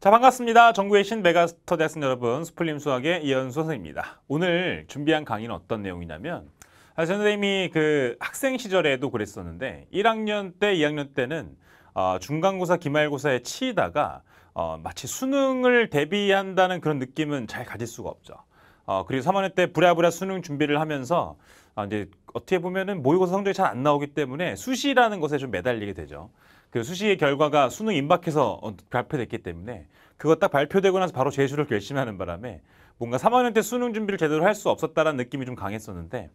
자 반갑습니다. 정구의 신 메가스터 대학생 여러분 스플림 수학의 이현수 선생입니다. 오늘 준비한 강의는 어떤 내용이냐면 아, 선생님이 그 학생 시절에도 그랬었는데 1학년 때 2학년 때는 어, 중간고사 기말고사에 치이다가 어, 마치 수능을 대비한다는 그런 느낌은 잘 가질 수가 없죠. 어, 그리고 3학년 때 부랴부랴 수능 준비를 하면서 아, 이제 어떻게 보면은 모의고사 성적이 잘 안 나오기 때문에 수시라는 것에 좀 매달리게 되죠. 그 수시의 결과가 수능 임박해서 어, 발표됐기 때문에 그거 딱 발표되고 나서 바로 재수를 결심하는 바람에 뭔가 3학년 때 수능 준비를 제대로 할 수 없었다라는 느낌이 좀 강했었는데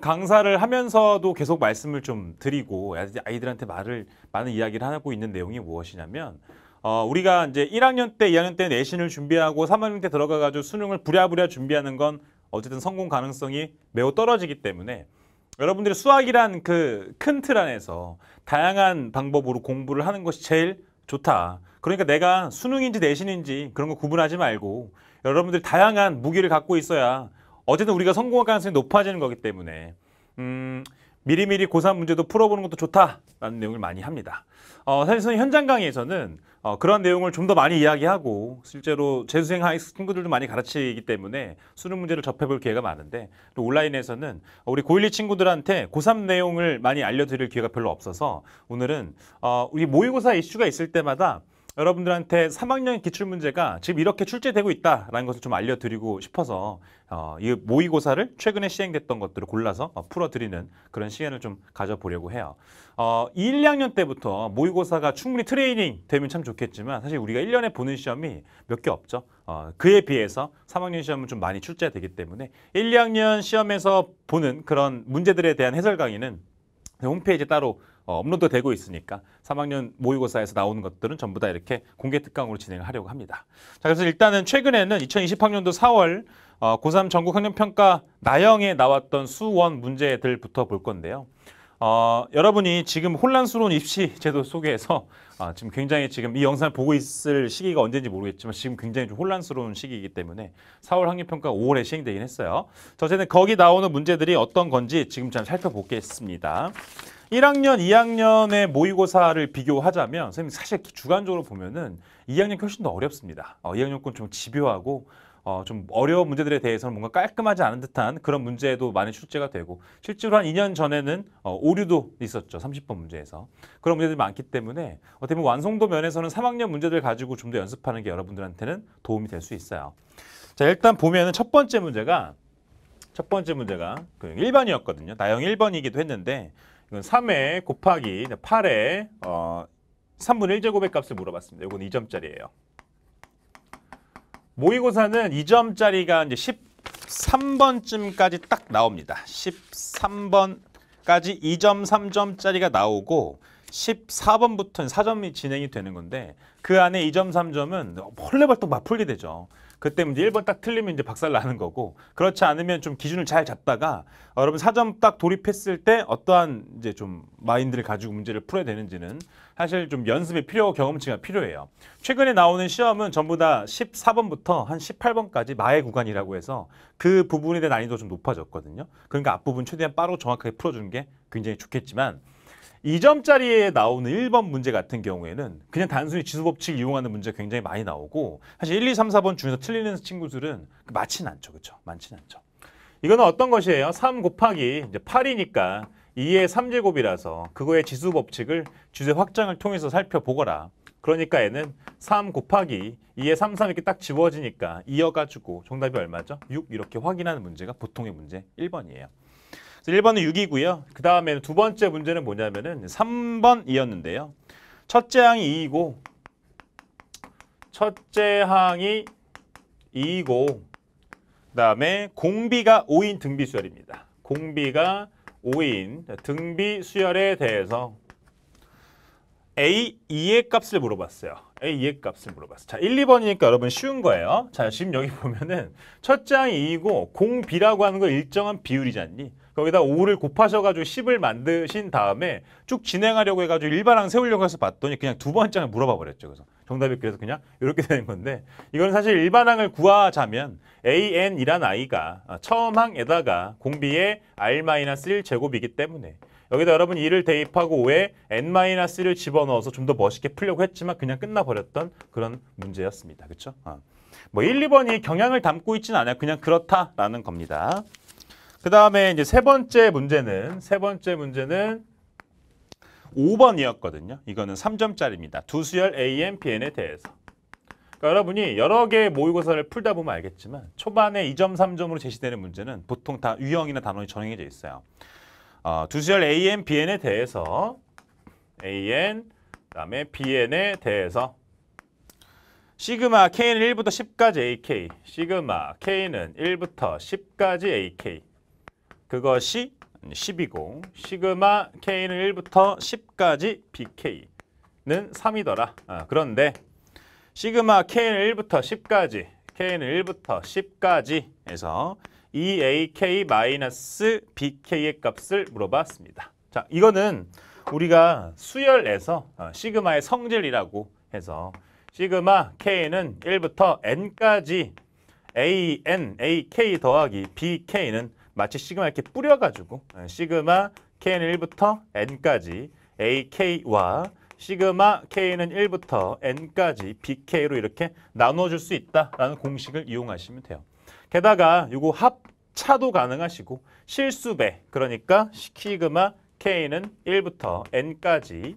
강사를 하면서도 계속 말씀을 좀 드리고 아이들한테 말을 많은 이야기를 하고 있는 내용이 무엇이냐면 어, 우리가 이제 1학년 때, 2학년 때 내신을 준비하고 3학년 때 들어가가지고 수능을 부랴부랴 준비하는 건 어쨌든 성공 가능성이 매우 떨어지기 때문에 여러분들이 수학이란 그 큰 틀 안에서 다양한 방법으로 공부를 하는 것이 제일 좋다. 그러니까 내가 수능인지 내신인지 그런 거 구분하지 말고 여러분들이 다양한 무기를 갖고 있어야 어쨌든 우리가 성공할 가능성이 높아지는 거기 때문에 음 미리미리 고3 문제도 풀어보는 것도 좋다라는 내용을 많이 합니다. 어, 사실 저는 현장 강의에서는 어, 그런 내용을 좀 더 많이 이야기하고 실제로 재수생 하이 스 친구들도 많이 가르치기 때문에 수능 문제를 접해볼 기회가 많은데 또 온라인에서는 우리 고1, 2 친구들한테 고3 내용을 많이 알려드릴 기회가 별로 없어서 오늘은 어, 우리 모의고사 이슈가 있을 때마다 여러분들한테 3학년 기출문제가 지금 이렇게 출제되고 있다라는 것을 좀 알려드리고 싶어서 어, 이 모의고사를 최근에 시행됐던 것들을 골라서 어, 풀어드리는 그런 시간을 좀 가져보려고 해요. 어, 1, 2학년 때부터 모의고사가 충분히 트레이닝 되면 참 좋겠지만 사실 우리가 1년에 보는 시험이 몇 개 없죠. 어, 그에 비해서 3학년 시험은 좀 많이 출제되기 때문에 1, 2학년 시험에서 보는 그런 문제들에 대한 해설 강의는 홈페이지 따로 어, 업로드 되고 있으니까 3학년 모의고사에서 나오는 것들은 전부 다 이렇게 공개 특강으로 진행을 하려고 합니다. 자, 그래서 일단은 최근에는 2020학년도 4월 어, 고3 전국 학년평가 나영에 나왔던 수원 문제들부터 볼 건데요. 어, 여러분이 지금 혼란스러운 입시 제도 속에서 아, 지금 굉장히 지금 이 영상을 보고 있을 시기가 언제인지 모르겠지만 지금 굉장히 좀 혼란스러운 시기이기 때문에 4월 학력평가 5월에 시행되긴 했어요. 어쨌든 거기 나오는 문제들이 어떤 건지 지금 좀 살펴보겠습니다. 1학년, 2학년의 모의고사를 비교하자면 선생님 사실 주관적으로 보면은 2학년이 훨씬 더 어렵습니다. 어, 2학년 건좀 집요하고 어, 좀 어려운 문제들에 대해서는 뭔가 깔끔하지 않은 듯한 그런 문제도 많이 출제가 되고 실제로 한 2년 전에는 어, 오류도 있었죠. 30번 문제에서. 그런 문제들이 많기 때문에 어떻게 보면 완성도 면에서는 3학년 문제들 가지고 좀 더 연습하는 게 여러분들한테는 도움이 될 수 있어요. 자, 일단 보면은 첫 번째 문제가 첫 번째 문제가 그 1번이었거든요. 나영 1번이기도 했는데 이건 3에 곱하기 8에 어, 3분의 1제곱의 값을 물어봤습니다. 이건 2점짜리예요. 모의고사는 2점짜리가 이제 13번쯤까지 딱 나옵니다. 13번까지 2점, 3점짜리가 나오고 14번부터는 4점이 진행이 되는 건데 그 안에 2점, 3점은 헐레벌떡 맞풀게 되죠. 그때 문제 1번 딱 틀리면 이제 박살 나는 거고 그렇지 않으면 좀 기준을 잘 잡다가 어, 여러분 사점 딱 돌입했을 때 어떠한 이제 좀 마인드를 가지고 문제를 풀어야 되는지는 사실 좀 연습이 필요하고 경험치가 필요해요. 최근에 나오는 시험은 전부 다 14번부터 한 18번까지 마의 구간이라고 해서 그 부분에 대한 난이도가 좀 높아졌거든요. 그러니까 앞부분 최대한 빠르고 정확하게 풀어주는 게 굉장히 좋겠지만 2점짜리에 나오는 1번 문제 같은 경우에는 그냥 단순히 지수법칙 이용하는 문제 굉장히 많이 나오고 사실 1, 2, 3, 4번 중에서 틀리는 친구들은 많진 않죠. 그렇죠? 많진 않죠. 이거는 어떤 것이에요? 3 곱하기 이제 8이니까 2의 3제곱이라서 그거의 지수 법칙을 주제 확장을 통해서 살펴보거라. 그러니까 얘는 3 곱하기 2의 3, 3 이렇게 딱 지워지니까 이어가지고 정답이 얼마죠? 6 이렇게 확인하는 문제가 보통의 문제 1번이에요. 그 1번은 6이고요. 그 다음에는 두 번째 문제는 뭐냐면은 3번이었는데요. 첫째 항이 2이고 첫째 항이 2이고 그 다음에 공비가 5인 등비 수열입니다. 공비가 5인 등비 수열에 대해서 A, 2의 값을 물어봤어요. A, 2의 값을 물어봤어요. 자, 1, 2번이니까 여러분 쉬운 거예요. 자, 지금 여기 보면은 첫 장이 2이고 공 b 라고 하는 거 일정한 비율이잖니. 거기다 5를 곱하셔가지고 10을 만드신 다음에 쭉 진행하려고 해가지고 일반항 세우려고 해서 봤더니 그냥 두 번째 장 물어봐 버렸죠. 그래서 정답이 그래서 그냥 이렇게 되는 건데 이건 사실 일반항을 구하자면 AN이란 아이가 처음 항에다가 공비의 R-1 제곱이기 때문에 여기다 여러분 2를 대입하고 5에 n-를 집어넣어서 좀 더 멋있게 풀려고 했지만 그냥 끝나버렸던 그런 문제였습니다. 그렇죠? 어. 뭐 1, 2번이 경향을 담고 있지는 않아요. 그냥 그렇다라는 겁니다. 그 다음에 이제 세 번째 문제는 세 번째 문제는 5번이었거든요. 이거는 3점짜리입니다. 두수열 AM, PN에 대해서. 그러니까 여러분이 여러 개의 모의고사를 풀다 보면 알겠지만 초반에 2점, 3점으로 제시되는 문제는 보통 다 유형이나 단원이 정해져 있어요. 어, 두 시절 AN, BN에 대해서 AN, 그다음에 BN에 대해서 시그마 K는 1부터 10까지 AK, 시그마 K는 1부터 10까지 AK 그것이 10이고 시그마 K는 1부터 10까지 BK는 3이더라. 아, 그런데 시그마 K는 1부터 10까지 K는 1부터 10까지 해서 EAK-BK의 값을 물어봤습니다. 자, 이거는 우리가 수열에서 어, 시그마의 성질이라고 해서 시그마 K는 1부터 N까지 A, N, A, K 더하기 B, K는 마치 시그마 이렇게 뿌려가지고 어, 시그마 K는 1부터 N까지 A, K와 시그마 K는 1부터 N까지 BK로 이렇게 나눠줄 수 있다라는 공식을 이용하시면 돼요. 게다가 이거 합차도 가능하시고 실수배 그러니까 시키그마 K는 1부터 N까지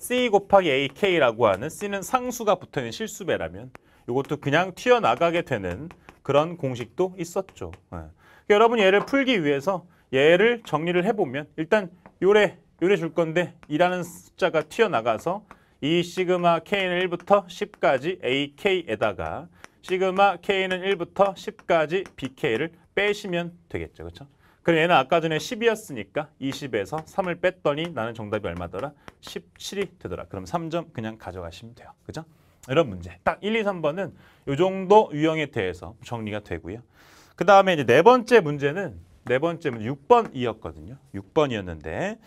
C 곱하기 AK라고 하는 C는 상수가 붙어있는 실수배라면 이것도 그냥 튀어나가게 되는 그런 공식도 있었죠. 네. 여러분 얘를 풀기 위해서 얘를 정리를 해보면 일단 요래 요래 줄 건데 이라는 숫자가 튀어나가서 이 시그마 K는 1부터 10까지 AK에다가 시그마 K는 1부터 10까지 BK를 빼시면 되겠죠. 그렇죠? 그럼 얘는 아까 전에 10이었으니까 20에서 3을 뺐더니 나는 정답이 얼마더라? 17이 되더라. 그럼 3점 그냥 가져가시면 돼요. 그죠? 이런 문제. 딱 1, 2, 3번은 이 정도 유형에 대해서 정리가 되고요. 그 다음에 이제 네 번째 문제는 네 번째 문제 6번이었거든요. 6번이었는데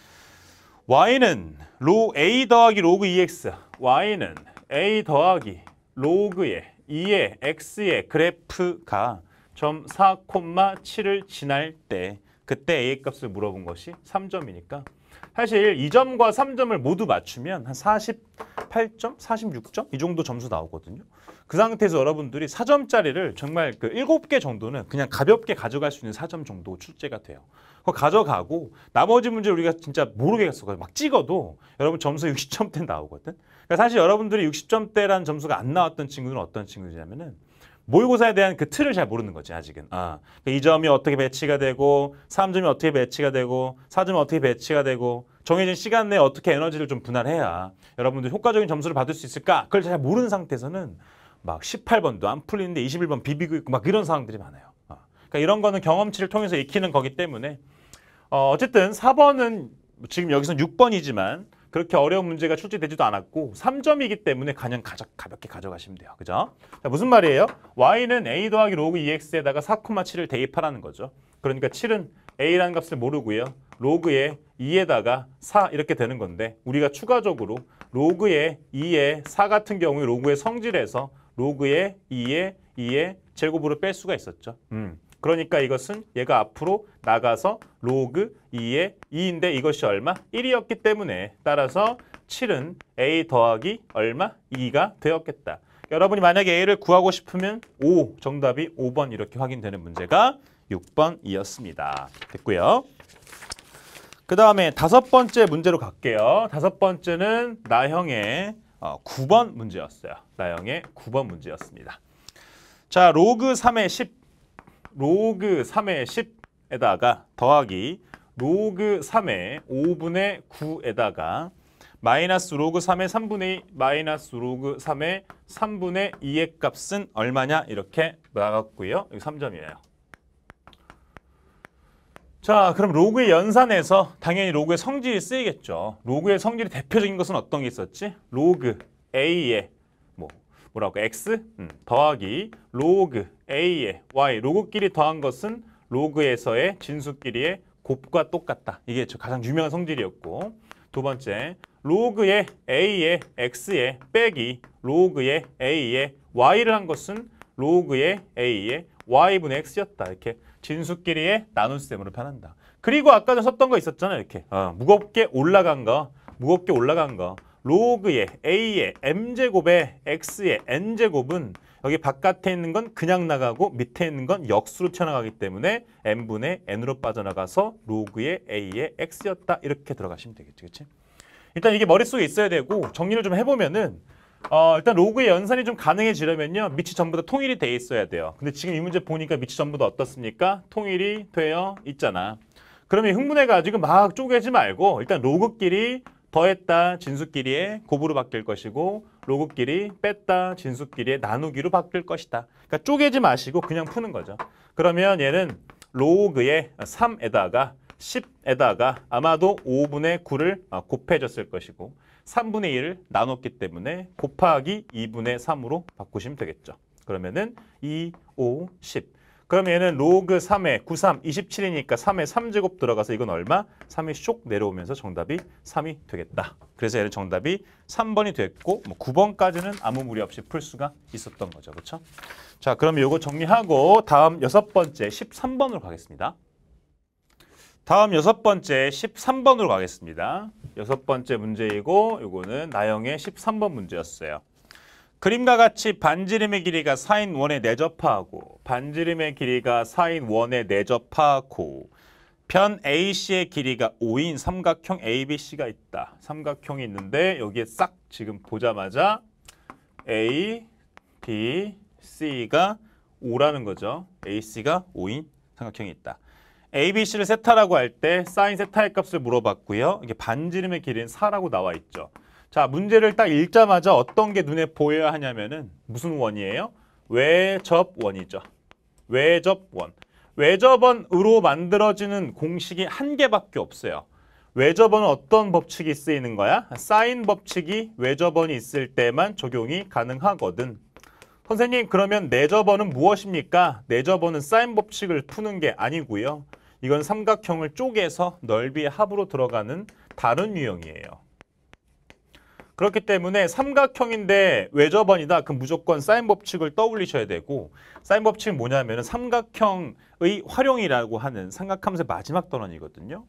y는 로 a 더하기 로그 2x y는 a 더하기 로그의 2의 x의 그래프가 점 4,7을 지날 때 그때 a의 값을 물어본 것이 3점이니까 사실 2점과 3점을 모두 맞추면 한 48점, 46점 이 정도 점수 나오거든요. 그 상태에서 여러분들이 4점짜리를 정말 그 7개 정도는 그냥 가볍게 가져갈 수 있는 4점 정도 출제가 돼요. 그거 가져가고 나머지 문제 우리가 진짜 모르겠어. 막 찍어도 여러분 점수 60점대 나오거든. 그러니까 사실 여러분들이 60점대라는 점수가 안 나왔던 친구는 어떤 친구냐면은 모의고사에 대한 그 틀을 잘 모르는 거지 아직은 아, 그러니까 2점이 어떻게 배치가 되고 3점이 어떻게 배치가 되고 4점이 어떻게 배치가 되고 정해진 시간 내에 어떻게 에너지를 좀 분할해야 여러분들 효과적인 점수를 받을 수 있을까 그걸 잘 모르는 상태에서는 막 18번도 안 풀리는데 21번 비비고 있고 막 이런 상황들이 많아요 아, 그러니까 이런 거는 경험치를 통해서 익히는 거기 때문에 어, 어쨌든 4번은 지금 여기서 6번이지만 그렇게 어려운 문제가 출제되지도 않았고 3점이기 때문에 그냥 가져, 가볍게 가져가시면 돼요. 그죠? 자, 무슨 말이에요? y는 a 더하기 로그 2x에다가 e 4,7을 대입하라는 거죠. 그러니까 7은 a라는 값을 모르고요. 로그에 2에다가 4 이렇게 되는 건데 우리가 추가적으로 로그에 2에 4 같은 경우에 로그의 성질에서 로그에 2에 2에 제곱으로 뺄 수가 있었죠. 음. 그러니까 이것은 얘가 앞으로 나가서 로그 2의 2인데 이것이 얼마? 1이었기 때문에 따라서 7은 a 더하기 얼마? 2가 되었겠다. 여러분이 만약에 a를 구하고 싶으면 5, 정답이 5번 이렇게 확인되는 문제가 6번이었습니다. 됐고요. 그 다음에 다섯 번째 문제로 갈게요. 다섯 번째는 나형의 9번 어, 문제였어요. 나형의 9번 문제였습니다. 자, 로그 3의 10 로그 3의 10에다가 더하기 로그 3의 5분의 9에다가 마이너스 로그 3의 3분의 2 마이너스 로그 3의 3분의 2의 값은 얼마냐 이렇게 나갔고요. 여기 3점이에요. 자 그럼 로그의 연산에서 당연히 로그의 성질이 쓰이겠죠. 로그의 성질이 대표적인 것은 어떤 게 있었지? 로그 A의 뭐라고 x 음, 더하기 로그 a의 y 로그끼리 더한 것은 로그에서의 진수끼리의 곱과 똑같다. 이게 가장 유명한 성질이었고 두 번째 로그의 a의 x의 빼기 로그의 a의 y를 한 것은 로그의 a의 y분의 x였다. 이렇게 진수끼리의 나눗셈으로 변한다 그리고 아까 전 썼던 거 있었잖아요. 이렇게 어, 무겁게 올라간 거, 무겁게 올라간 거. 로그의 a의 m제곱의 x의 n제곱은 여기 바깥에 있는 건 그냥 나가고 밑에 있는 건 역수로 튀어나가기 때문에 n분의 n으로 빠져나가서 로그의 a의 x였다 이렇게 들어가시면 되겠죠. 그치? 일단 이게 머릿속에 있어야 되고 정리를 좀 해보면은 어, 일단 로그의 연산이 좀 가능해지려면요. 밑이 전부 다 통일이 돼 있어야 돼요. 근데 지금 이 문제 보니까 밑이 전부 다 어떻습니까? 통일이 되어 있잖아. 그러면 흥분해가지고 막 쪼개지 말고 일단 로그끼리 더했다 진수끼리의 곱으로 바뀔 것이고 로그끼리 뺐다 진수끼리의 나누기로 바뀔 것이다. 그러니까 쪼개지 마시고 그냥 푸는 거죠. 그러면 얘는 로그의 3에다가 10에다가 아마도 5분의 9를 곱해줬을 것이고 3분의 1을 나눴기 때문에 곱하기 2분의 3으로 바꾸시면 되겠죠. 그러면은 2, 5, 10 그럼 얘는 로그 3에 93, 27이니까 3에 3제곱 들어가서 이건 얼마? 3이 쇽 내려오면서 정답이 3이 되겠다. 그래서 얘는 정답이 3번이 됐고 뭐 9번까지는 아무 무리 없이 풀 수가 있었던 거죠. 그렇죠? 자, 그럼 요거 정리하고 다음 여섯 번째 13번으로 가겠습니다. 다음 여섯 번째 13번으로 가겠습니다. 여섯 번째 문제이고 요거는 나영의 13번 문제였어요. 그림과 같이 반지름의 길이가 4인 원에 내접하고 반지름의 길이가 4인 원에 내접하고 편 AC의 길이가 5인 삼각형 ABC가 있다. 삼각형이 있는데 여기에 싹 지금 보자마자 A, B, C가 5라는 거죠. AC가 5인 삼각형이 있다. ABC를 세타라고 할 때 사인 세타의 값을 물어봤고요. 이게 반지름의 길이는 4라고 나와 있죠. 자, 문제를 딱 읽자마자 어떤 게 눈에 보여야 하냐면은 무슨 원이에요? 외접원이죠. 외접원. 외접원으로 만들어지는 공식이 한 개밖에 없어요. 외접원은 어떤 법칙이 쓰이는 거야? 사인 법칙이 외접원이 있을 때만 적용이 가능하거든. 선생님 그러면 내접원은 무엇입니까? 내접원은 사인 법칙을 푸는 게 아니고요. 이건 삼각형을 쪼개서 넓이의 합으로 들어가는 다른 유형이에요. 그렇기 때문에 삼각형인데 외접원이다. 그럼 무조건 사인 법칙을 떠올리셔야 되고 사인 법칙은 뭐냐면 은 삼각형의 활용이라고 하는 삼각함수의 마지막 단원이거든요.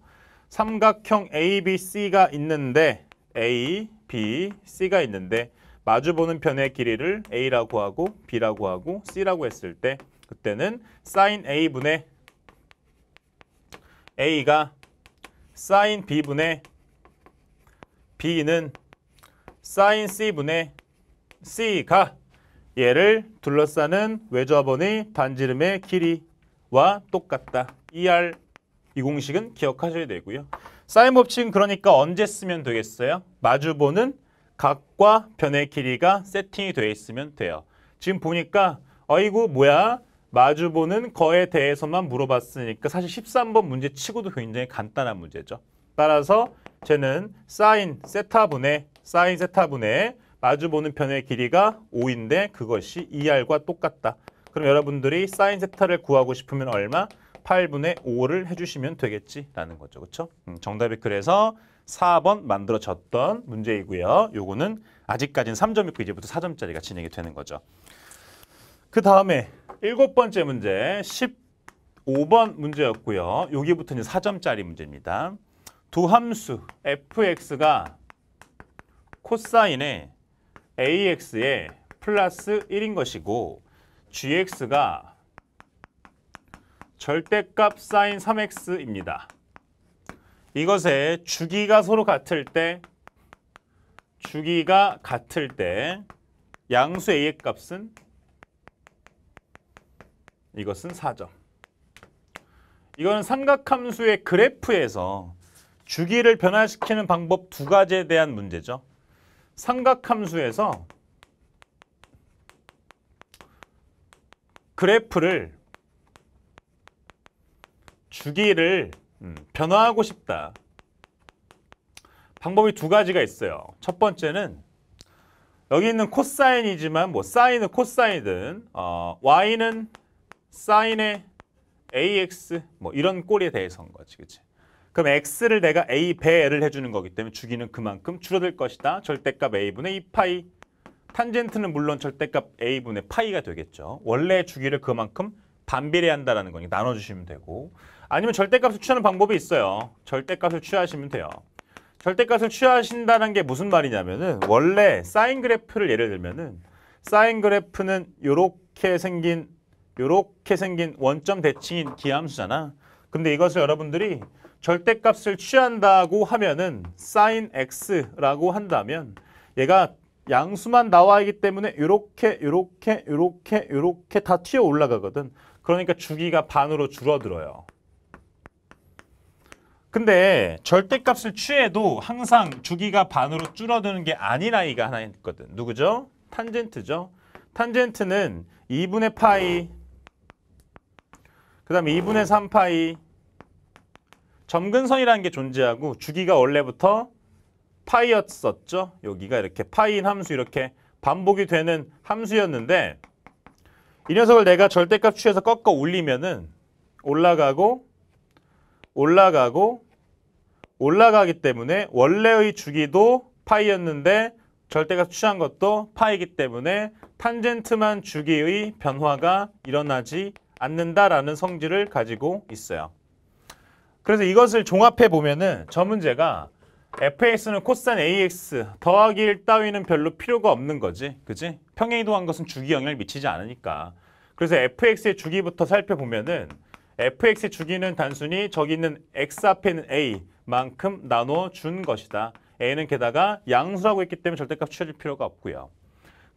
삼각형 ABC가 있는데 A, B, C가 있는데 마주보는 편의 길이를 A라고 하고 B라고 하고 C라고 했을 때 그때는 사인 A분의 A가 사인 B분의 B는 사인 C분의 C가 얘를 둘러싸는 외접원의 반지름의 길이와 똑같다. ER 이 공식은 기억하셔야 되고요. 사인 법칙은 그러니까 언제 쓰면 되겠어요? 마주보는 각과 변의 길이가 세팅이 되어 있으면 돼요. 지금 보니까 어이구 뭐야 마주보는 거에 대해서만 물어봤으니까 사실 13번 문제 치고도 굉장히 간단한 문제죠. 따라서 쟤는 사인 세타분의 사인 세타분의 마주보는 편의 길이가 5인데 그것이 2r과 똑같다. 그럼 여러분들이 사인 세타를 구하고 싶으면 얼마? 8분의 5를 해주시면 되겠지라는 거죠. 그렇죠? 음, 정답이 그래서 4번 만들어졌던 문제이고요. 요거는 아직까지는 3점 있고 이제부터 4점짜리가 진행이 되는 거죠. 그 다음에 일곱 번째 문제 15번 문제였고요. 여기부터 는 4점짜리 문제입니다. 두 함수 fx가 코사인의 ax의 플러스 1인 것이고 gx가 절대값 사인 3x입니다. 이것의 주기가 서로 같을 때 주기가 같을 때 양수 a의 값은 이것은 4점. 이거는 삼각함수의 그래프에서 주기를 변화시키는 방법 두 가지에 대한 문제죠. 삼각함수에서 그래프를 주기를 음, 변화하고 싶다. 방법이 두 가지가 있어요. 첫 번째는 여기 있는 코사인이지만 뭐 사인은 코사인이든 어, y는 사인의 ax 뭐 이런 꼴에 대해서인 거지, 그렇 그럼 x를 내가 a 배를 해주는 거기 때문에 주기는 그만큼 줄어들 것이다. 절대값 a분의 2파이. 탄젠트는 물론 절대값 a분의 파이가 되겠죠. 원래 주기를 그만큼 반비례한다라는 거니까 나눠주시면 되고 아니면 절대값을 취하는 방법이 있어요. 절대값을 취하시면 돼요. 절대값을 취하신다는 게 무슨 말이냐면은 원래 사인 그래프를 예를 들면은 사인 그래프는 이렇게 생긴 이렇게 생긴 원점 대칭인 기함수잖아. 근데 이것을 여러분들이 절대값을 취한다고 하면은 sin x라고 한다면 얘가 양수만 나와있기 때문에 이렇게 이렇게 이렇게 이렇게 다 튀어 올라가거든. 그러니까 주기가 반으로 줄어들어요. 근데 절대값을 취해도 항상 주기가 반으로 줄어드는 게 아닌 아이가 하나 있거든. 누구죠? 탄젠트죠. 탄젠트는 2분의 파이 그 다음에 2분의 3파이 점근선이라는 게 존재하고 주기가 원래부터 파이였었죠. 여기가 이렇게 파이인 함수 이렇게 반복이 되는 함수였는데 이 녀석을 내가 절대값 취해서 꺾어 올리면은 올라가고 올라가고 올라가기 때문에 원래의 주기도 파이였는데 절대값 취한 것도 파이기 때문에 탄젠트만 주기의 변화가 일어나지 않는다라는 성질을 가지고 있어요. 그래서 이것을 종합해 보면은 저 문제가 fx는 코산 ax 더하기 1 따위는 별로 필요가 없는 거지. 그지? 평행이동한 것은 주기 영향을 미치지 않으니까. 그래서 fx의 주기부터 살펴보면은 fx의 주기는 단순히 저기 있는 x 앞에 있는 a만큼 나눠 준 것이다. a는 게다가 양수라고 했기 때문에 절대값 취해질 필요가 없고요.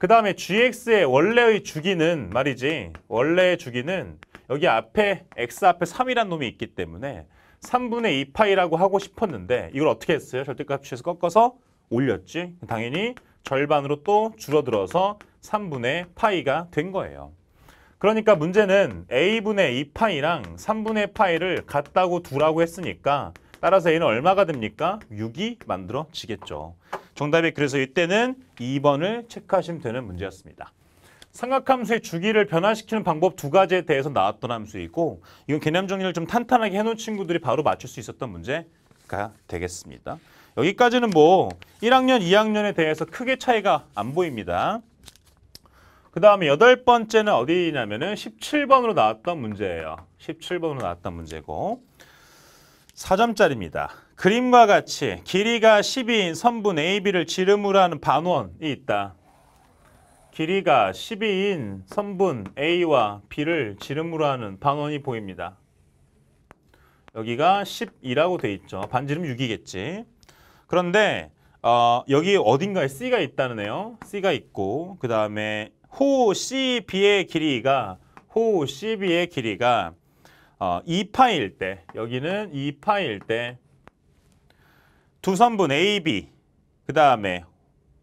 그 다음에 gx의 원래의 주기는 말이지 원래의 주기는 여기 앞에 x 앞에 3이란 놈이 있기 때문에 3분의 2파이라고 하고 싶었는데 이걸 어떻게 했어요? 절대값취해서 꺾어서 올렸지 당연히 절반으로 또 줄어들어서 3분의 파이가 된 거예요. 그러니까 문제는 a분의 2파이랑 3분의 파이를 같다고 두라고 했으니까 따라서 a는 얼마가 됩니까? 6이 만들어지겠죠. 정답이 그래서 이때는 2번을 체크하시면 되는 문제였습니다. 삼각함수의 주기를 변화시키는 방법 두 가지에 대해서 나왔던 함수이고 이건 개념 정리를 좀 탄탄하게 해놓은 친구들이 바로 맞출 수 있었던 문제가 되겠습니다. 여기까지는 뭐 1학년, 2학년에 대해서 크게 차이가 안 보입니다. 그 다음에 여덟 번째는 어디냐면은 17번으로 나왔던 문제예요. 17번으로 나왔던 문제고 4점짜리입니다. 그림과 같이 길이가 12인 선분 AB를 지름으로 하는 반원이 있다. 길이가 12인 선분 A와 B를 지름으로 하는 반원이 보입니다. 여기가 12라고 돼 있죠. 반지름 6이겠지. 그런데 어, 여기 어딘가에 C가 있다는 요 C가 있고 그 다음에 호 CB의 길이가 호 CB의 길이가 어, 2파일 때 여기는 2파일 때 두 선분 AB 그 다음에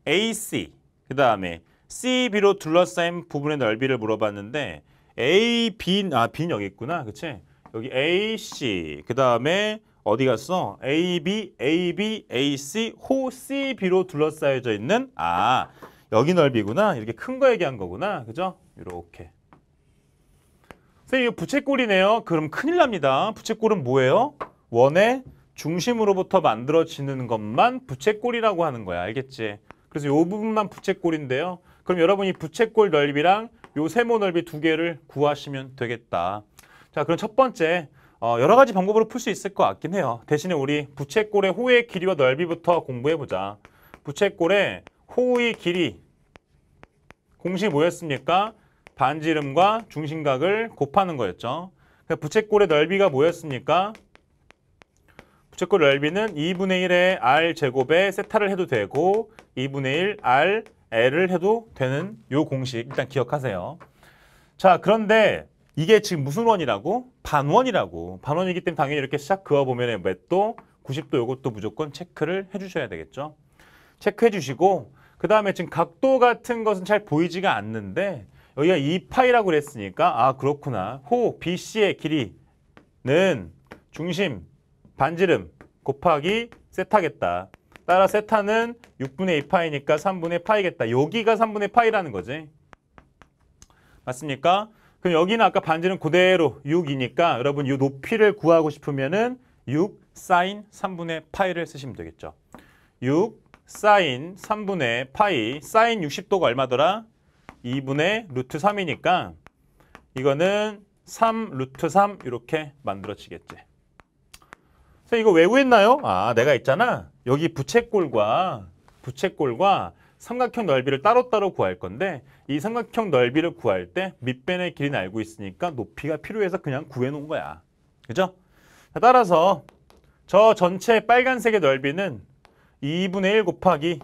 AC 그 다음에 CB로 둘러싸인 부분의 넓이를 물어봤는데 A, B, 아, B는 여기 있구나. 그치? 여기 AC, 그 다음에 어디 갔어? AB, AB, AC, 호 CB로 둘러싸여져 있는 아, 여기 넓이구나. 이렇게 큰 거 얘기한 거구나. 그죠? 이렇게. 선생님 이거 부채꼴이네요. 그럼 큰일 납니다. 부채꼴은 뭐예요? 원의 중심으로부터 만들어지는 것만 부채꼴이라고 하는 거야. 알겠지? 그래서 이 부분만 부채꼴인데요. 그럼 여러분이 부채꼴 넓이랑 요 세모 넓이 두 개를 구하시면 되겠다. 자, 그럼 첫 번째 어, 여러 가지 방법으로 풀 수 있을 것 같긴 해요. 대신에 우리 부채꼴의 호의 길이와 넓이부터 공부해보자. 부채꼴의 호의 길이 공식 뭐였습니까? 반지름과 중심각을 곱하는 거였죠. 그러니까 부채꼴의 넓이가 뭐였습니까? 부채꼴 넓이는 2분의 1의 r 제곱에 세타를 해도 되고 2분의 1 r l을 해도 되는 요 공식 일단 기억하세요. 자 그런데 이게 지금 무슨 원이라고? 반원이라고. 반원이기 때문에 당연히 이렇게 싹 그어보면 몇도 90도 요것도 무조건 체크를 해주셔야 되겠죠. 체크해 주시고 그 다음에 지금 각도 같은 것은 잘 보이지가 않는데 여기가 2파이라고 그랬으니까 아 그렇구나. 호 BC의 길이는 중심 반지름 곱하기 세타겠다. 따라 세타는 6분의 2파이니까 3분의 파이겠다. 여기가 3분의 파이라는 거지. 맞습니까? 그럼 여기는 아까 반지름 그대로 6이니까 여러분 이 높이를 구하고 싶으면은 6 사인 3분의 파이를 쓰시면 되겠죠. 6 사인 3분의 파이 사인 60도가 얼마더라? 2분의 루트 3이니까 이거는 3 루트 3 이렇게 만들어지겠지. 선생 이거 왜 구했나요? 아 내가 있잖아. 여기 부채꼴과 부채꼴과 삼각형 넓이를 따로따로 구할 건데 이 삼각형 넓이를 구할 때 밑변의 길이 알고 있으니까 높이가 필요해서 그냥 구해놓은 거야. 그죠? 따라서 저 전체 빨간색의 넓이는 2분의 1 곱하기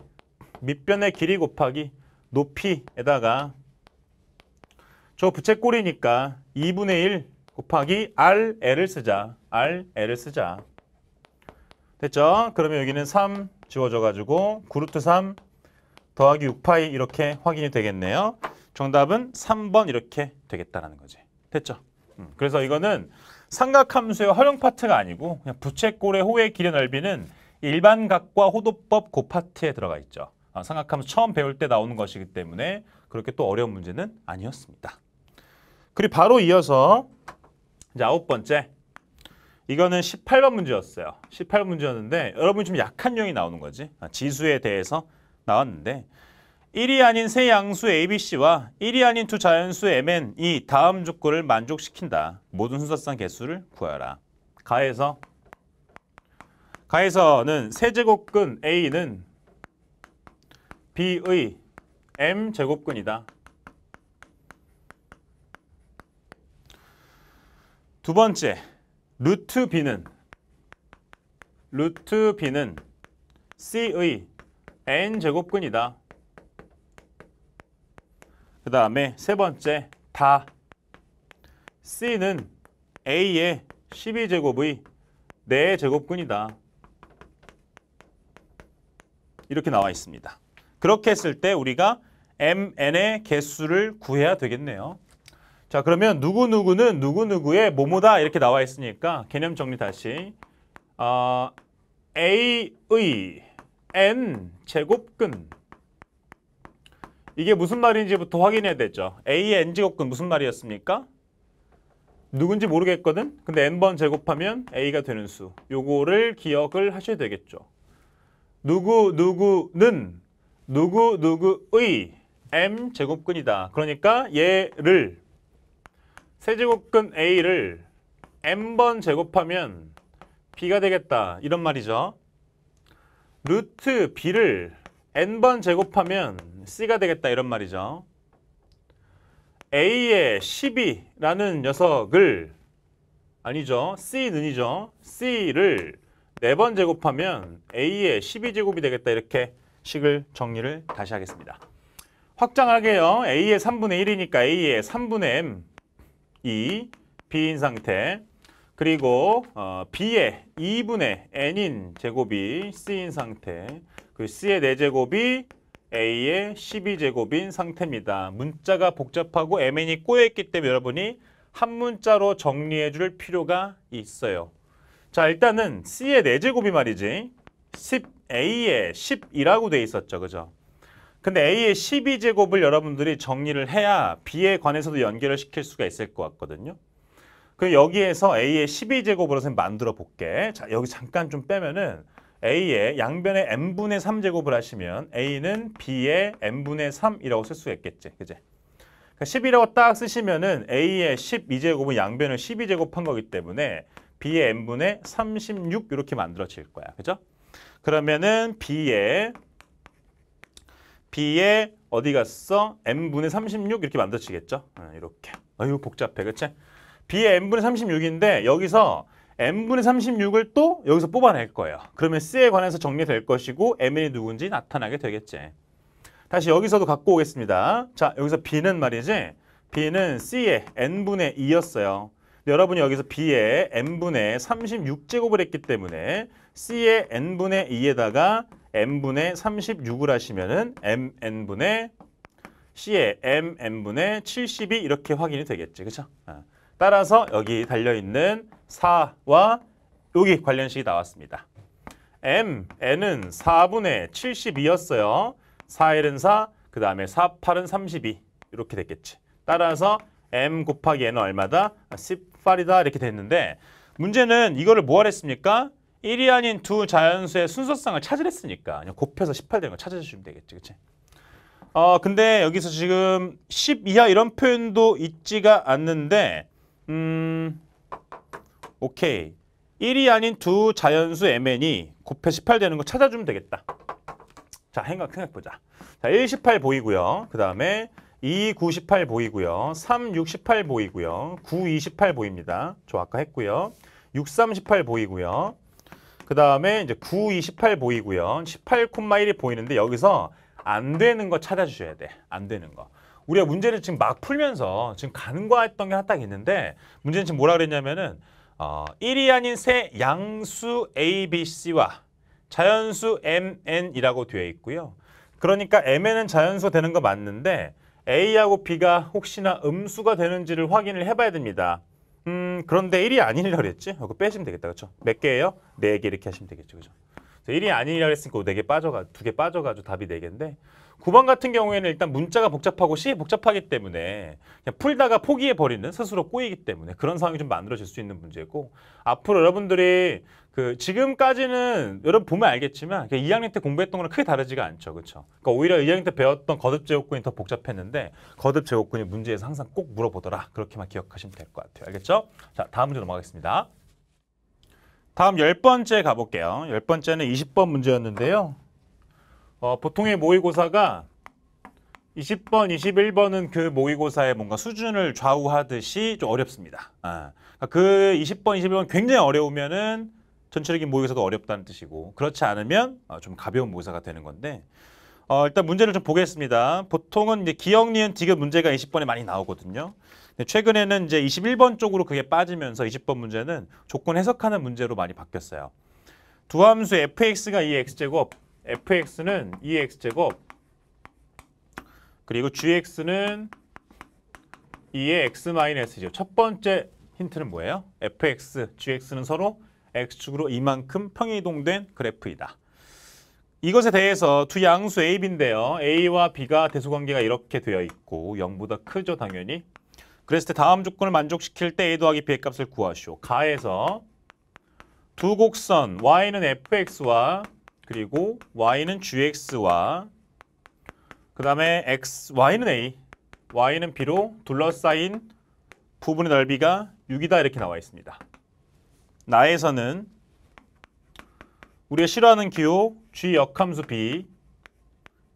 밑변의 길이 곱하기 높이에다가 저 부채꼴이니까 2분의 1 곱하기 r, l을 쓰자. r, l을 쓰자. 됐죠? 그러면 여기는 3 지워져가지고 9루트 3 더하기 6파이 이렇게 확인이 되겠네요. 정답은 3번 이렇게 되겠다라는 거지. 됐죠? 음, 그래서 이거는 삼각함수의 활용 파트가 아니고 그냥 부채꼴의 호의 길이 넓이는 일반각과 호도법 고파트에 들어가 있죠. 아, 삼각함수 처음 배울 때 나오는 것이기 때문에 그렇게 또 어려운 문제는 아니었습니다. 그리고 바로 이어서 이제 아홉 번째 이거는 18번 문제였어요. 18번 문제였는데 여러분이 좀 약한 유형이 나오는 거지. 아, 지수에 대해서 나왔는데 1이 아닌 세 양수 ABC와 1이 아닌 두 자연수 MN이 다음 조건을 만족시킨다. 모든 순서상 개수를 구하라. 가에서 가에서는 세제곱근 A는 B의 M제곱근이다. 두 번째, 루트 B는 루트 B는 C의 N제곱근이다. 그 다음에 세 번째, 다 C는 A의 12제곱의 4제곱근이다. 이렇게 나와 있습니다. 그렇게 했을 때 우리가 mn의 개수를 구해야 되겠네요. 자 그러면 누구누구는 누구누구의 뭐뭐다 이렇게 나와 있으니까 개념 정리 다시 어, a의 n 제곱근 이게 무슨 말인지부터 확인해야 되죠. a의 n 제곱근 무슨 말이었습니까? 누군지 모르겠거든? 근데 n번 제곱하면 a가 되는 수. 요거를 기억을 하셔야 되겠죠. 누구 누구는 누구 누구의 m 제곱근이다. 그러니까 얘를 세제곱근 a를 m번 제곱하면 b가 되겠다. 이런 말이죠. 루트 b를 n번 제곱하면 c가 되겠다. 이런 말이죠. a의 12라는 녀석을 아니죠. c는이죠. c를 4번 제곱하면 a의 12제곱이 되겠다. 이렇게 식을 정리를 다시 하겠습니다. 확장하게요. A의 3분의 1이니까 A의 3분의 M, 이 e, B인 상태. 그리고 어, B의 2분의 N인 제곱이 C인 상태. 그 C의 4제곱이 A의 12제곱인 상태입니다. 문자가 복잡하고 MN이 꼬여있기 때문에 여러분이 한 문자로 정리해 줄 필요가 있어요. 자, 일단은 C의 4제곱이 말이지. 10a에 10이라고 돼 있었죠. 그죠? 근데 a의 12제곱을 여러분들이 정리를 해야 b에 관해서도 연결을 시킬 수가 있을 것 같거든요. 그 여기에서 a의 12제곱으로 선 만들어 볼게. 자, 여기 잠깐 좀 빼면은 a의 양변에 n분의 3제곱을 하시면 a는 b의 n분의 3이라고 쓸수가 있겠지. 그제? 그러 그러니까 10이라고 딱 쓰시면은 a의 12제곱은 양변을 12제곱한 거기 때문에 b의 n분의 36 이렇게 만들어질 거야. 그죠? 그러면은 B에 B에 어디 갔어? M분의 36 이렇게 만들어지겠죠? 어, 이렇게. 아유 복잡해 그치? B의 M분의 36인데 여기서 M분의 36을 또 여기서 뽑아낼 거예요. 그러면 C에 관해서 정리될 것이고 M이 누군지 나타나게 되겠지. 다시 여기서도 갖고 오겠습니다. 자 여기서 B는 말이지 B는 C의 N분의 2였어요. 여러분이 여기서 B의 M분의 36제곱을 했기 때문에 C의 n분의 2에다가 n분의 36을 하시면은 mn분의 C의 mn분의 7 2이렇게 확인이 되겠지. 그쵸 아. 따라서 여기 달려있는 4와 여기 관련식이 나왔습니다. m, n은 4분의 72였어요. 4l은 4, 그 다음에 4, 8은 32 이렇게 됐겠지. 따라서 m 곱하기 n은 얼마다? 18이다 아, 이렇게 됐는데 문제는 이거를 뭐 하랬습니까? 1이 아닌 두 자연수의 순서상을 찾으랬으니까 그냥 곱해서 18 되는 거 찾아주시면 되겠지, 그치? 어, 근데 여기서 지금 10 이하 이런 표현도 있지가 않는데 음, 오케이. 1이 아닌 두 자연수 mn이 곱해 18 되는 거 찾아주면 되겠다. 자, 생각, 생각보자. 자, 1, 18 보이고요. 그 다음에 2, 9, 18 보이고요. 3, 6, 18 보이고요. 9, 2, 18 보입니다. 저 아까 했고요. 6, 3, 18 보이고요. 그 다음에 이제 9, 2, 18 보이고요. 18,1이 보이는데 여기서 안 되는 거 찾아주셔야 돼. 안 되는 거. 우리가 문제를 지금 막 풀면서 지금 가능과했던 게 하나 딱 있는데 문제는 지금 뭐라 그랬냐면은 어, 1이 아닌 세 양수 A, B, C와 자연수 M, N이라고 되어 있고요. 그러니까 MN은 자연수 되는 거 맞는데 A하고 B가 혹시나 음수가 되는지를 확인을 해봐야 됩니다. 음, 그런데 1이 아니라 그랬지? 어, 그거 빼시면 되겠다. 그렇죠? 몇 개예요? 4개 이렇게 하시면 되겠죠. 그렇죠? 1이 아니려 했으니까 4개 빠져가 2개 빠져가지고 답이 4개인데 9번 같은 경우에는 일단 문자가 복잡하고 시 복잡하기 때문에 그냥 풀다가 포기해 버리는 스스로 꼬이기 때문에 그런 상황이 좀 만들어질 수 있는 문제고 앞으로 여러분들이 그 지금까지는 여러분 보면 알겠지만 2학년 때 공부했던 거랑 크게 다르지가 않죠. 그렇죠? 그러니까 오히려 2학년 때 배웠던 거듭 제곱근이 더 복잡했는데 거듭 제곱근이 문제에서 항상 꼭 물어보더라. 그렇게만 기억하시면 될 것 같아요. 알겠죠? 자, 다음 문제 넘어가겠습니다. 다음 열번째 가볼게요. 열번째는 20번 문제였는데요. 어, 보통의 모의고사가 20번, 21번은 그 모의고사의 뭔가 수준을 좌우하듯이 좀 어렵습니다. 아, 그러니까 그 20번, 21번 굉장히 어려우면은 전체적인 모의고사도 어렵다는 뜻이고 그렇지 않으면 어, 좀 가벼운 모의사가 되는 건데 어, 일단 문제를 좀 보겠습니다. 보통은 이제 기억, 니은, 디귿 문제가 20번에 많이 나오거든요. 최근에는 이제 21번 쪽으로 그게 빠지면서 20번 문제는 조건 해석하는 문제로 많이 바뀌었어요. 두 함수 fx가 이 x 제곱 fx는 이 x 제곱 그리고 gx는 이의 e x 마이너스죠. 첫 번째 힌트는 뭐예요? fx, gx는 서로 X축으로 이만큼 평이동된 그래프이다. 이것에 대해서 두 양수 A, B인데요. A와 B가 대소관계가 이렇게 되어 있고 0보다 크죠 당연히. 그랬을 때 다음 조건을 만족시킬 때 A 더하기 B의 값을 구하시오. 가에서 두 곡선 Y는 FX와 그리고 Y는 GX와 그 다음에 X, Y는 A, Y는 B로 둘러싸인 부분의 넓이가 6이다 이렇게 나와 있습니다. 나에서는 우리가 싫어하는 기호 G 역함수 B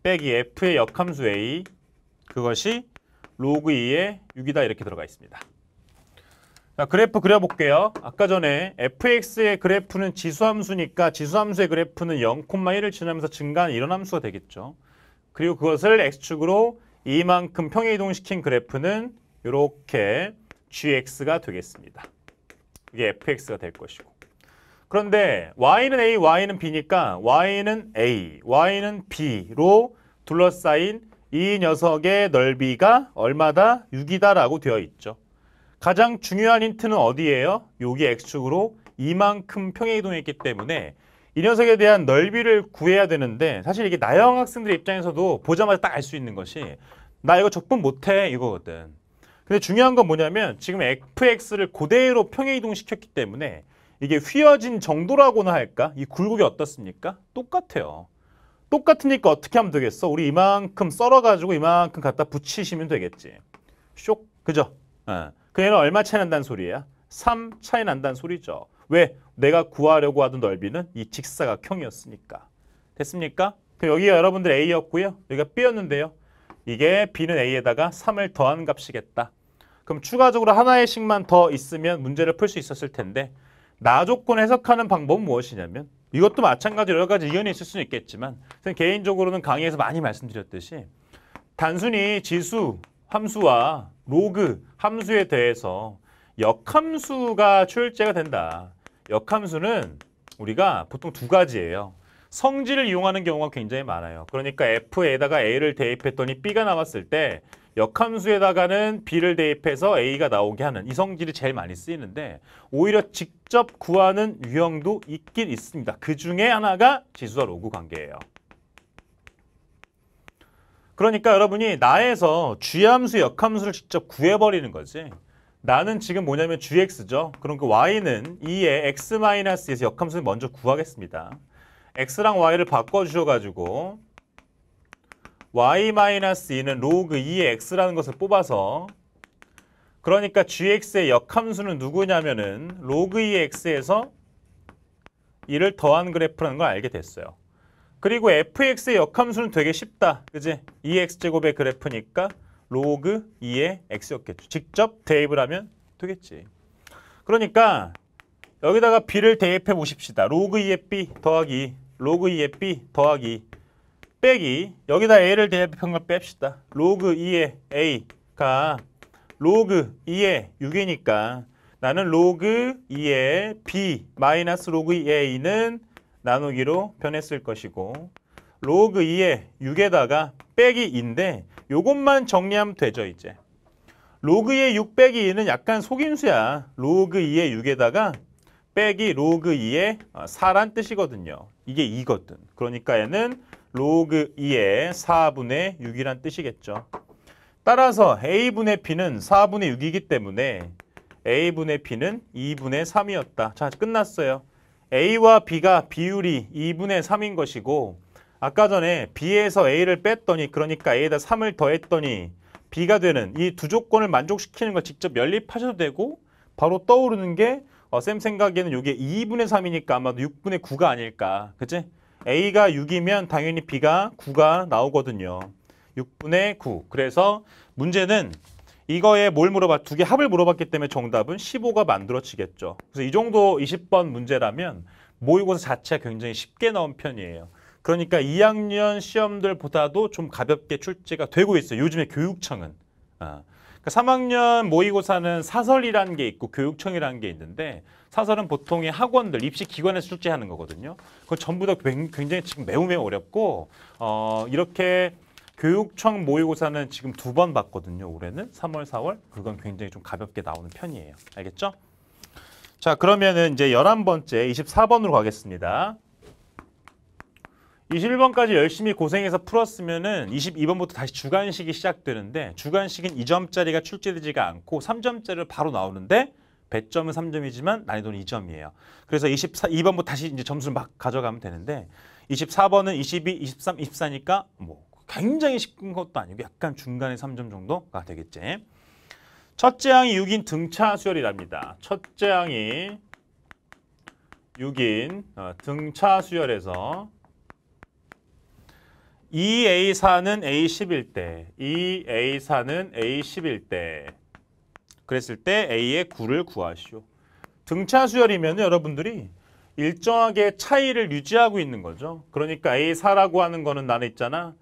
빼기 F의 역함수 A 그것이 로그 2의 6이다 이렇게 들어가 있습니다. 자, 그래프 그려볼게요. 아까 전에 fx의 그래프는 지수함수니까 지수함수의 그래프는 0,1을 지나면서 증가한 이런 함수가 되겠죠. 그리고 그것을 x축으로 이만큼 평행이동시킨 그래프는 이렇게 gx가 되겠습니다. 이게 fx가 될 것이고 그런데 y는 a, y는 b니까 y는 a, y는 b로 둘러싸인 이 녀석의 넓이가 얼마다? 6이다라고 되어 있죠. 가장 중요한 힌트는 어디예요? 여기 x축으로 이만큼 평행이동했기 때문에 이 녀석에 대한 넓이를 구해야 되는데 사실 이게 나영 학생들 입장에서도 보자마자 딱 알 수 있는 것이 나 이거 적분 못해 이거거든. 근데 중요한 건 뭐냐면 지금 fx를 고대로 평행 이동시켰기 때문에 이게 휘어진 정도라고나 할까? 이 굴곡이 어떻습니까? 똑같아요. 똑같으니까 어떻게 하면 되겠어? 우리 이만큼 썰어가지고 이만큼 갖다 붙이시면 되겠지. 쇽, 그죠? 어. 그 얘는 얼마 차이 난다는 소리야? 3 차이 난다는 소리죠. 왜? 내가 구하려고 하던 넓이는 이 직사각형이었으니까. 됐습니까? 그럼 여기가 여러분들 A였고요. 여기가 B였는데요. 이게 B는 A에다가 3을 더한 값이겠다. 그럼 추가적으로 하나의식만 더 있으면 문제를 풀 수 있었을 텐데 나 조건 해석하는 방법은 무엇이냐면 이것도 마찬가지로 여러 가지 이견이 있을 수는 있겠지만 개인적으로는 강의에서 많이 말씀드렸듯이 단순히 지수, 함수와 로그, 함수에 대해서 역함수가 출제가 된다. 역함수는 우리가 보통 두 가지예요. 성질을 이용하는 경우가 굉장히 많아요. 그러니까 F에다가 A를 대입했더니 B가 나왔을 때 역함수에다가는 B를 대입해서 A가 나오게 하는 이 성질이 제일 많이 쓰이는데 오히려 직접 구하는 유형도 있긴 있습니다. 그 중에 하나가 지수와 로그 관계예요. 그러니까 여러분이 나에서 G함수, 역함수를 직접 구해버리는 거지. 나는 지금 뭐냐면 gx죠. 그럼 그 y는 2에 x-에서 역함수를 먼저 구하겠습니다. x랑 y를 바꿔주셔가지고 y-2는 로그 2의 e x라는 것을 뽑아서 그러니까 gx의 역함수는 누구냐면은 로그 2의 e x에서 이를 더한 그래프라는 걸 알게 됐어요. 그리고 fx의 역함수는 되게 쉽다. 그지? 2x제곱의 e 그래프니까 로그 2의 x였겠죠. 직접 대입을 하면 되겠지. 그러니까 여기다가 b를 대입해 보십시다. 로그 2의 b 더하기 로그 2의 b 더하기 빼기 여기다 a를 대입한 걸 뺍시다. 로그 2의 a가 로그 2의 6이니까 나는 로그 2의 b 마이너스 로그 2의 a는 나누기로 변했을 것이고 로그 2의 6에다가 빼기 2인데 요것만 정리하면 되죠 이제 로그 2의 6 빼기 2는 약간 속임수야 로그 2의 6에다가 빼기 로그 2의 4란 뜻이거든요 이게 2거든 그러니까 얘는 로그 2의 4분의 6이란 뜻이겠죠. 따라서 A분의 p 는 4분의 6이기 때문에 A분의 p 는 2분의 3이었다. 자, 끝났어요. A와 B가 비율이 2분의 3인 것이고 아까 전에 B에서 A를 뺐더니 그러니까 A에다 3을 더했더니 B가 되는 이 두 조건을 만족시키는 걸 직접 연립하셔도 되고 바로 떠오르는 게쌤 어, 생각에는 이게 2분의 3이니까 아마도 6분의 9가 아닐까. 그치? A가 6이면 당연히 B가 9가 나오거든요. 6분의 9. 그래서 문제는 이거에 뭘물어봐두 개 합을 물어봤기 때문에 정답은 15가 만들어지겠죠. 그래서 이 정도 20번 문제라면 모의고사 자체가 굉장히 쉽게 나온 편이에요. 그러니까 2학년 시험들보다도 좀 가볍게 출제가 되고 있어요. 요즘에 교육청은. 아. 3학년 그러니까 모의고사는 사설이라는 게 있고 교육청이라는 게 있는데 사설은 보통의 학원들, 입시기관에서 출제하는 거거든요. 그거 전부 다 굉장히 지금 매우 매우 어렵고 어, 이렇게 교육청 모의고사는 지금 두 번 봤거든요. 올해는 3월, 4월. 그건 굉장히 좀 가볍게 나오는 편이에요. 알겠죠? 자, 그러면은 이제 열한 번째 24번으로 가겠습니다. 21번까지 열심히 고생해서 풀었으면은 22번부터 다시 주관식이 시작되는데 주관식은 2점짜리가 출제되지가 않고 3점짜리를 바로 나오는데 배점은 3점이지만 난이도는 2점이에요. 그래서 22번부터 다시 이제 점수를 막 가져가면 되는데 24번은 22, 23, 24니까 뭐 굉장히 쉽은 것도 아니고 약간 중간에 3점 정도가 되겠지. 첫째 항이 6인 등차 수열이랍니다. 첫째 항이 6인 어, 등차 수열에서 2A사는 A10일 때, 2A사는 A10일 때 그랬을 때 A의 9를 구하시오. 등차 수열이면 여러분들이 일정하게 차이를 유지하고 있는 거죠. 그러니까 A4라고 하는 거는 나는 있잖아.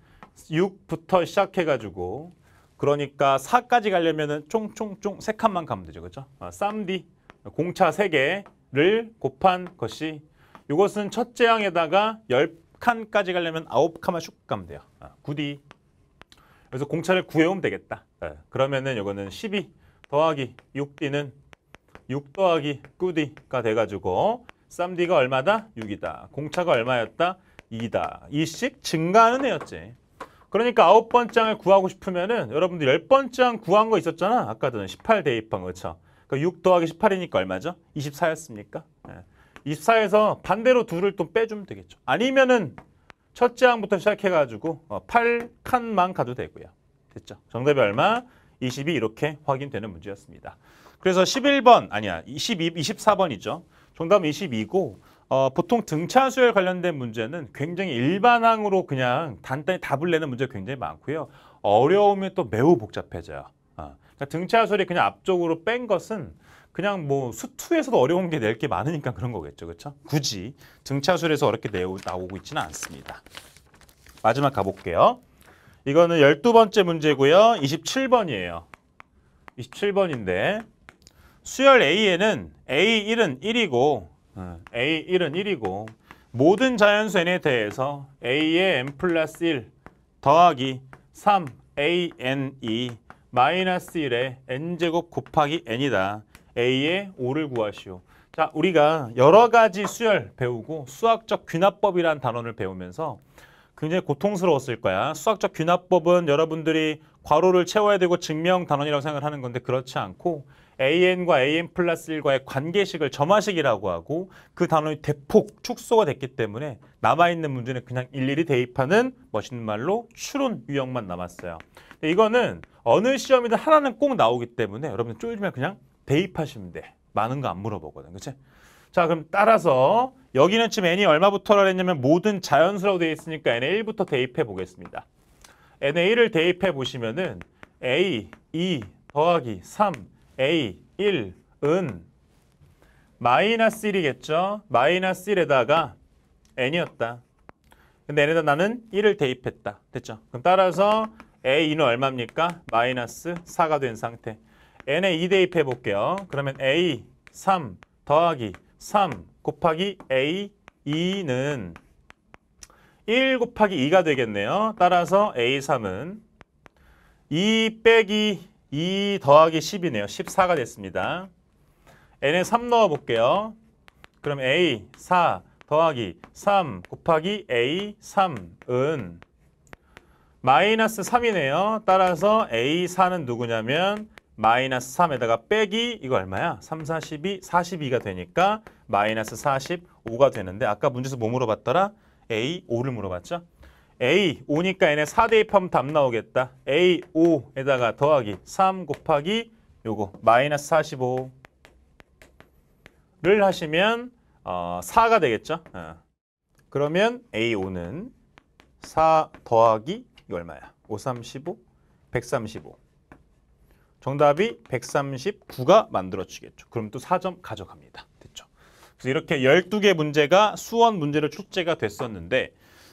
6부터 시작해가지고 그러니까 4까지 가려면 은 총총총 3칸만 가면 되죠. 그죠? 아, 쌈디 공차 3개를 곱한 것이 이것은 첫째 항에다가 10 칸까지 가려면 아홉 마만쭉 가면 돼요. 아, 9D. 그래서 공차를 구해오면 되겠다. 예, 그러면은 이거는 12 더하기 6D는 6 더하기 9D가 돼가지고 3D가 얼마다? 6이다. 공차가 얼마였다? 2다. 2씩 증가하는 애였지. 그러니까 아홉 번째 장을 구하고 싶으면은 여러분들 열 번째 장 구한 거 있었잖아. 아까 전에 18 대입한 거죠. 그러니까 6 더하기 18이니까 얼마죠? 24였습니까? 네. 예. 24에서 반대로 둘을 또 빼주면 되겠죠. 아니면은 첫째 항부터 시작해가지고 8칸만 어, 가도 되고요. 됐죠. 정답이 얼마? 22 이렇게 확인되는 문제였습니다. 그래서 11번, 아니야, 22, 24번이죠. 정답은 22고 어, 보통 등차수열 관련된 문제는 굉장히 일반항으로 그냥 단단히 답을 내는 문제 가 굉장히 많고요. 어려우면 또 매우 복잡해져요. 어. 그러니까 등차수열이 그냥 앞쪽으로 뺀 것은 그냥 뭐 수투에서도 어려운 게 낼 게 많으니까 그런 거겠죠. 그렇죠? 굳이 등차술에서 어렵게 내오, 나오고 있지는 않습니다. 마지막 가볼게요. 이거는 열두 번째 문제고요. 이십칠 번이에요 이십칠 번인데 수열 A에는 A1은 1이고 어, A1은 1이고 모든 자연수 n에 대해서 a의 n 플러스 1 더하기 3 a n 2 e 마이너스 1의 n제곱 곱하기 n이다. A의 5를 구하시오. 자, 우리가 여러 가지 수열 배우고 수학적 귀납법이란 단원을 배우면서 굉장히 고통스러웠을 거야. 수학적 귀납법은 여러분들이 괄호를 채워야 되고 증명 단원이라고 생각을 하는 건데 그렇지 않고 AN과 AN 플러스 1과의 관계식을 점화식이라고 하고 그 단원이 대폭 축소가 됐기 때문에 남아있는 문제는 그냥 일일이 대입하는 멋있는 말로 추론 유형만 남았어요. 이거는 어느 시험이든 하나는 꼭 나오기 때문에 여러분 쫄지면 그냥 대입하시면 돼. 많은 거 안 물어보거든. 그치? 자, 그럼 따라서 여기는 지금 n이 얼마부터라 했냐면 모든 자연수라고 되어 있으니까 n의 1부터 대입해 보겠습니다. n의 1을 대입해 보시면은 a, 2 e 더하기 3, a, 1, 은 마이너스 1이겠죠? 마이너스 1에다가 n이었다. 근데 n에다 나는 1을 대입했다. 됐죠? 그럼 따라서 a는 2 얼마입니까? 마이너스 4가 된 상태. n에 2 대입해 볼게요. 그러면 a 3 더하기 3 곱하기 a 2는 1 곱하기 2가 되겠네요. 따라서 a3은 2 빼기 2 더하기 10이네요. 14가 됐습니다. n에 3 넣어볼게요. 그럼 a4 더하기 3 곱하기 a3은 마이너스 3이네요. 따라서 a4는 누구냐면 마이너스 3에다가 빼기 이거 얼마야? 3, 4, 12, 42가 되니까 마이너스 45가 되는데 아까 문제에서 뭐 물어봤더라? A, 5를 물어봤죠? A, 5니까 얘네 4 대입하면 답 나오겠다. A, 5에다가 더하기 3 곱하기 요거 마이너스 45를 하시면 어, 4가 되겠죠? 어. 그러면 A, 5는 4 더하기 얼마야? 5, 3, 15, 135. 정답이 139가 만들어지겠죠. 그럼 또 4점 가져갑니다. 됐죠. 그래서 이렇게 12개 문제가 수원 문제로 출제가 됐었는데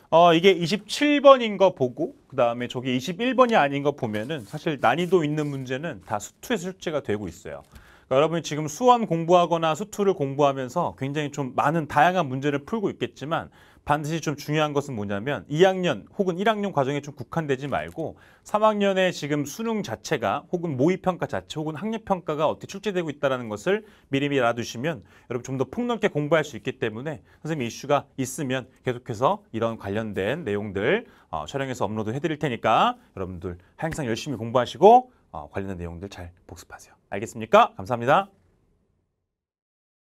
어, 이게 27번인 거 보고 그 다음에 저게 21번이 아닌 거 보면은 사실 난이도 있는 문제는 다 수투에서 출제가 되고 있어요. 그러니까 여러분이 지금 수원 공부하거나 수투를 공부하면서 굉장히 좀 많은 다양한 문제를 풀고 있겠지만 반드시 좀 중요한 것은 뭐냐면 2학년 혹은 1학년 과정에 좀 국한되지 말고 3학년에 지금 수능 자체가 혹은 모의평가 자체 혹은 학력평가가 어떻게 출제되고 있다는 것을 미리미리 알아두시면 여러분 좀 더 폭넓게 공부할 수 있기 때문에 선생님 이슈가 있으면 계속해서 이런 관련된 내용들 어, 촬영해서 업로드 해드릴 테니까 여러분들 항상 열심히 공부하시고 어, 관련된 내용들 잘 복습하세요. 알겠습니까? 감사합니다.